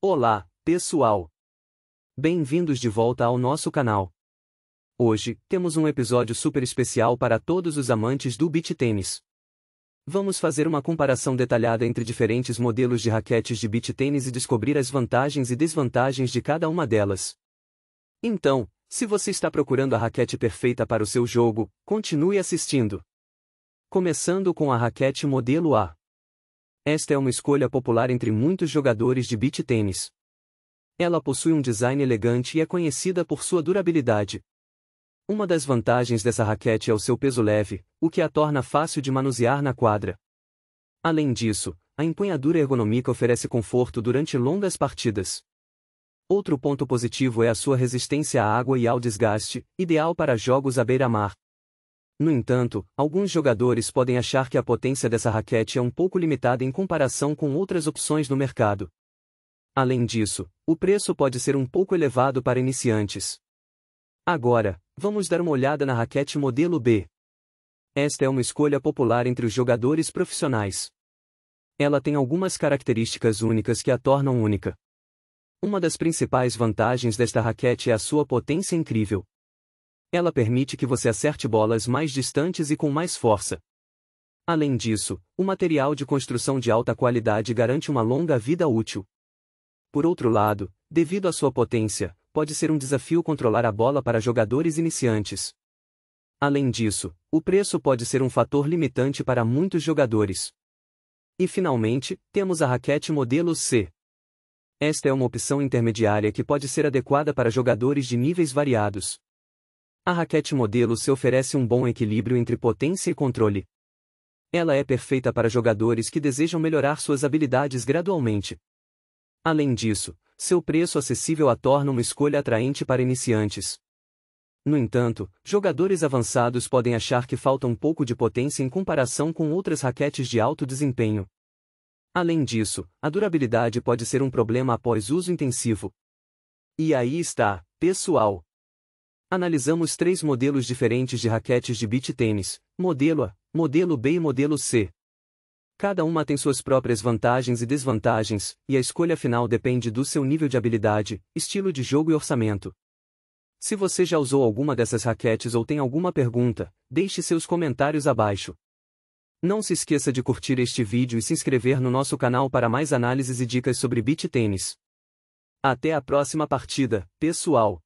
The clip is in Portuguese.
Olá, pessoal! Bem-vindos de volta ao nosso canal. Hoje, temos um episódio super especial para todos os amantes do beach tênis. Vamos fazer uma comparação detalhada entre diferentes modelos de raquetes de beach tênis e descobrir as vantagens e desvantagens de cada uma delas. Então, se você está procurando a raquete perfeita para o seu jogo, continue assistindo. Começando com a raquete modelo A. Esta é uma escolha popular entre muitos jogadores de beach tênis. Ela possui um design elegante e é conhecida por sua durabilidade. Uma das vantagens dessa raquete é o seu peso leve, o que a torna fácil de manusear na quadra. Além disso, a empunhadura ergonômica oferece conforto durante longas partidas. Outro ponto positivo é a sua resistência à água e ao desgaste, ideal para jogos à beira-mar. No entanto, alguns jogadores podem achar que a potência dessa raquete é um pouco limitada em comparação com outras opções no mercado. Além disso, o preço pode ser um pouco elevado para iniciantes. Agora, vamos dar uma olhada na raquete modelo B. Esta é uma escolha popular entre os jogadores profissionais. Ela tem algumas características únicas que a tornam única. Uma das principais vantagens desta raquete é a sua potência incrível. Ela permite que você acerte bolas mais distantes e com mais força. Além disso, o material de construção de alta qualidade garante uma longa vida útil. Por outro lado, devido à sua potência, pode ser um desafio controlar a bola para jogadores iniciantes. Além disso, o preço pode ser um fator limitante para muitos jogadores. E finalmente, temos a raquete modelo C. Esta é uma opção intermediária que pode ser adequada para jogadores de níveis variados. A raquete modelo se oferece um bom equilíbrio entre potência e controle. Ela é perfeita para jogadores que desejam melhorar suas habilidades gradualmente. Além disso, seu preço acessível a torna uma escolha atraente para iniciantes. No entanto, jogadores avançados podem achar que falta um pouco de potência em comparação com outras raquetes de alto desempenho. Além disso, a durabilidade pode ser um problema após uso intensivo. E aí está, pessoal! Analisamos três modelos diferentes de raquetes de beach tênis: modelo A, modelo B e modelo C. Cada uma tem suas próprias vantagens e desvantagens, e a escolha final depende do seu nível de habilidade, estilo de jogo e orçamento. Se você já usou alguma dessas raquetes ou tem alguma pergunta, deixe seus comentários abaixo. Não se esqueça de curtir este vídeo e se inscrever no nosso canal para mais análises e dicas sobre beach tênis. Até a próxima partida, pessoal!